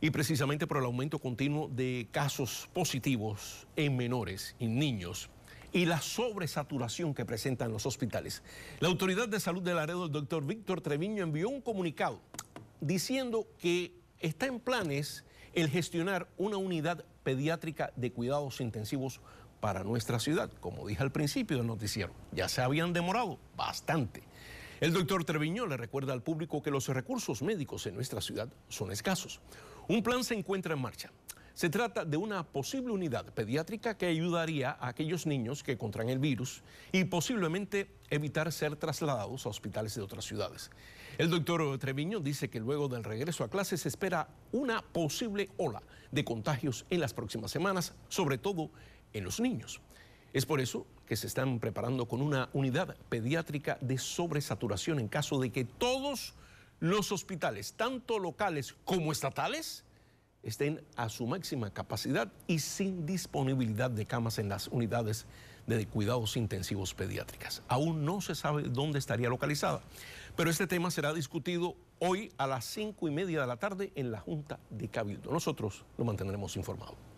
Y precisamente por el aumento continuo de casos positivos en menores y niños y la sobresaturación que presentan los hospitales. La Autoridad de Salud de Laredo, el doctor Víctor Treviño, envió un comunicado diciendo que está en planes el gestionar una unidad pediátrica de cuidados intensivos para nuestra ciudad. Como dije al principio del noticiero, ya se habían demorado bastante. El doctor Treviño le recuerda al público que los recursos médicos en nuestra ciudad son escasos. Un plan se encuentra en marcha. Se trata de una posible unidad pediátrica que ayudaría a aquellos niños que contraen el virus y posiblemente evitar ser trasladados a hospitales de otras ciudades. El doctor Treviño dice que luego del regreso a clases se espera una posible ola de contagios en las próximas semanas, sobre todo en los niños. Es por eso que se están preparando con una unidad pediátrica de sobresaturación en caso de que todos los hospitales, tanto locales como estatales, estén a su máxima capacidad y sin disponibilidad de camas en las unidades de cuidados intensivos pediátricas. Aún no se sabe dónde estaría localizada, pero este tema será discutido hoy a las cinco y media de la tarde en la Junta de Cabildo. Nosotros lo mantendremos informado.